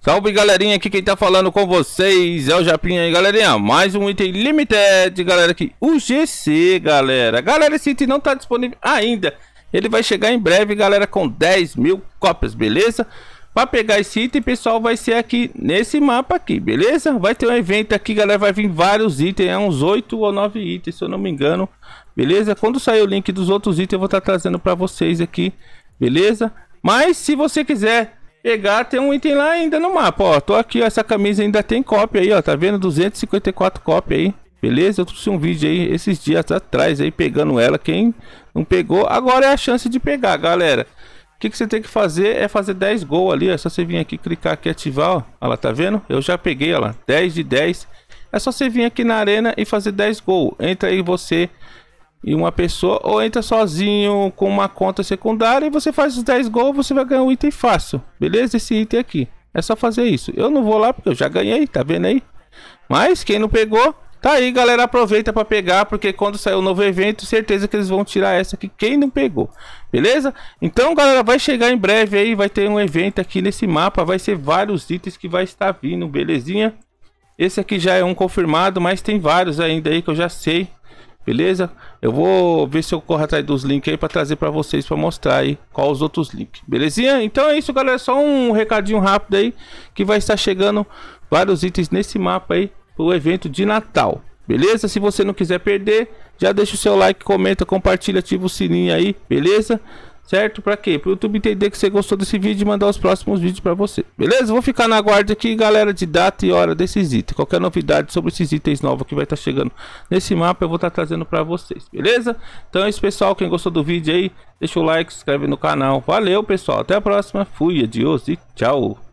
Salve galerinha, aqui quem tá falando com vocês é o Japinha aí galerinha, mais um item limited galera aqui, o GC galera, galera esse item não tá disponível ainda, ele vai chegar em breve galera com 10 mil cópias, beleza? Para pegar esse item pessoal vai ser aqui nesse mapa aqui, beleza? Vai ter um evento aqui galera, vai vir vários itens, é uns 8 ou 9 itens se eu não me engano, beleza? Quando sair o link dos outros itens eu vou estar tá trazendo para vocês aqui, beleza? Mas se você quiser pegar, tem um item lá ainda no mapa, ó. Tô aqui, ó, essa camisa ainda tem cópia aí, ó. Tá vendo? 254 cópia aí. Beleza? Eu trouxe um vídeo aí esses dias atrás aí pegando ela. Quem não pegou, agora é a chance de pegar, galera. O que, que, você tem que fazer é fazer 10 gols ali, ó. É só você vir aqui, clicar aqui, ativar, ó. Olha lá, tá vendo? Eu já peguei, ó lá. 10 de 10. É só você vir aqui na arena e fazer 10 gols. Entra aí você e uma pessoa, ou entra sozinho com uma conta secundária e você faz os 10 gols, você vai ganhar um item fácil, beleza? Esse item aqui, é só fazer isso. Eu não vou lá porque eu já ganhei, tá vendo aí? Mas quem não pegou, tá aí galera, aproveita para pegar, porque quando sair o um novo evento, certeza que eles vão tirar essa aqui, quem não pegou, beleza? Então galera, vai chegar em breve aí, vai ter um evento aqui nesse mapa, vai ser vários itens que vai estar vindo, belezinha? Esse aqui já é um confirmado, mas tem vários ainda aí que eu já sei Beleza? Eu vou ver se eu corro atrás dos links aí para trazer para vocês para mostrar aí qual os outros links. Belezinha? Então é isso, galera. Só um recadinho rápido aí que vai estar chegando vários itens nesse mapa aí pro evento de Natal. Beleza? Se você não quiser perder, já deixa o seu like, comenta, compartilha, ativa o sininho aí, beleza? Certo? Pra quê? Pro YouTube entender que você gostou desse vídeo e mandar os próximos vídeos pra você. Beleza? Vou ficar na guarda aqui, galera, de data e hora desses itens. Qualquer novidade sobre esses itens novos que vai estar tá chegando nesse mapa, eu vou estar tá trazendo pra vocês. Beleza? Então é isso, pessoal. Quem gostou do vídeo aí, deixa o like, se inscreve no canal. Valeu, pessoal. Até a próxima. Fui, adiós e tchau.